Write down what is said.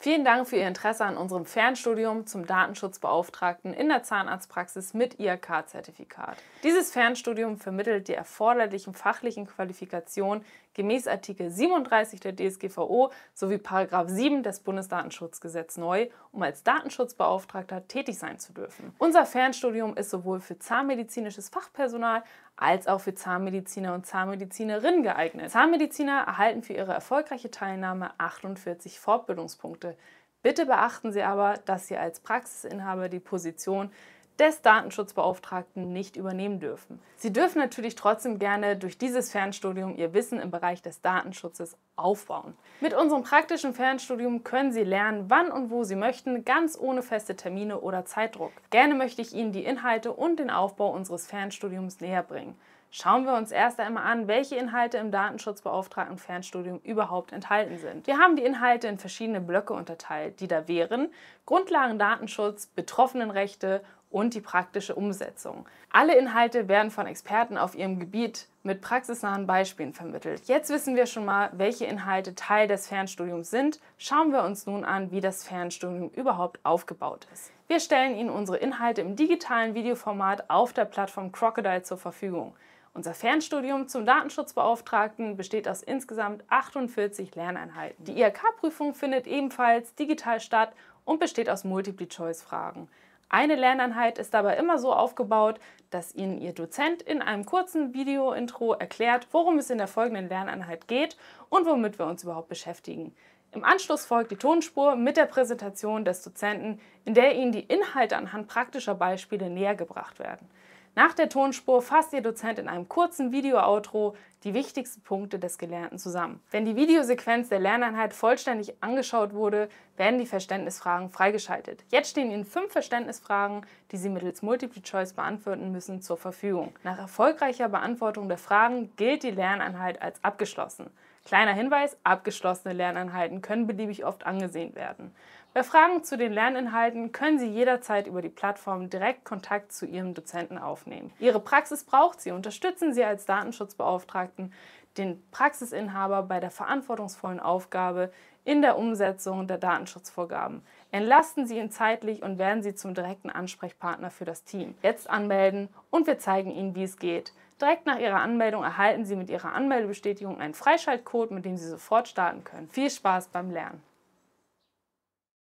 Vielen Dank für Ihr Interesse an unserem Fernstudium zum Datenschutzbeauftragten in der Zahnarztpraxis mit IHK-Zertifikat. Dieses Fernstudium vermittelt die erforderlichen fachlichen Qualifikationen gemäß Artikel 37 der DSGVO sowie 7 des Bundesdatenschutzgesetzes neu, um als Datenschutzbeauftragter tätig sein zu dürfen. Unser Fernstudium ist sowohl für zahnmedizinisches Fachpersonal als auch für Zahnmediziner und Zahnmedizinerinnen geeignet. Zahnmediziner erhalten für ihre erfolgreiche Teilnahme 48 Fortbildungspunkte. Bitte beachten Sie aber, dass Sie als Praxisinhaber die Position des Datenschutzbeauftragten nicht übernehmen dürfen. Sie dürfen natürlich trotzdem gerne durch dieses Fernstudium ihr Wissen im Bereich des Datenschutzes aufbauen. Mit unserem praktischen Fernstudium können Sie lernen, wann und wo Sie möchten, ganz ohne feste Termine oder Zeitdruck. Gerne möchte ich Ihnen die Inhalte und den Aufbau unseres Fernstudiums näher bringen. Schauen wir uns erst einmal an, welche Inhalte im Datenschutzbeauftragten Fernstudium überhaupt enthalten sind. Wir haben die Inhalte in verschiedene Blöcke unterteilt, die da wären Grundlagen Datenschutz, Betroffenenrechte, und die praktische Umsetzung. Alle Inhalte werden von Experten auf ihrem Gebiet mit praxisnahen Beispielen vermittelt. Jetzt wissen wir schon mal, welche Inhalte Teil des Fernstudiums sind. Schauen wir uns nun an, wie das Fernstudium überhaupt aufgebaut ist. Wir stellen Ihnen unsere Inhalte im digitalen Videoformat auf der Plattform Crocodile zur Verfügung. Unser Fernstudium zum Datenschutzbeauftragten besteht aus insgesamt 48 Lerneinheiten. Die IHK-Prüfung findet ebenfalls digital statt und besteht aus Multiple-Choice-Fragen. Eine Lerneinheit ist dabei immer so aufgebaut, dass Ihnen Ihr Dozent in einem kurzen Video-Intro erklärt, worum es in der folgenden Lerneinheit geht und womit wir uns überhaupt beschäftigen. Im Anschluss folgt die Tonspur mit der Präsentation des Dozenten, in der Ihnen die Inhalte anhand praktischer Beispiele näher gebracht werden. Nach der Tonspur fasst Ihr Dozent in einem kurzen Video-Outro die wichtigsten Punkte des Gelernten zusammen. Wenn die Videosequenz der Lerneinheit vollständig angeschaut wurde, werden die Verständnisfragen freigeschaltet. Jetzt stehen Ihnen fünf Verständnisfragen, die Sie mittels Multiple Choice beantworten müssen, zur Verfügung. Nach erfolgreicher Beantwortung der Fragen gilt die Lerneinheit als abgeschlossen. Kleiner Hinweis, abgeschlossene Lerneinheiten können beliebig oft angesehen werden. Bei Fragen zu den Lerninhalten können Sie jederzeit über die Plattform direkt Kontakt zu Ihrem Dozenten aufnehmen. Ihre Praxis braucht Sie, unterstützen Sie als Datenschutzbeauftragten den Praxisinhaber bei der verantwortungsvollen Aufgabe in der Umsetzung der Datenschutzvorgaben. Entlasten Sie ihn zeitlich und werden Sie zum direkten Ansprechpartner für das Team. Jetzt anmelden und wir zeigen Ihnen, wie es geht. Direkt nach Ihrer Anmeldung erhalten Sie mit Ihrer Anmeldebestätigung einen Freischaltcode, mit dem Sie sofort starten können. Viel Spaß beim Lernen!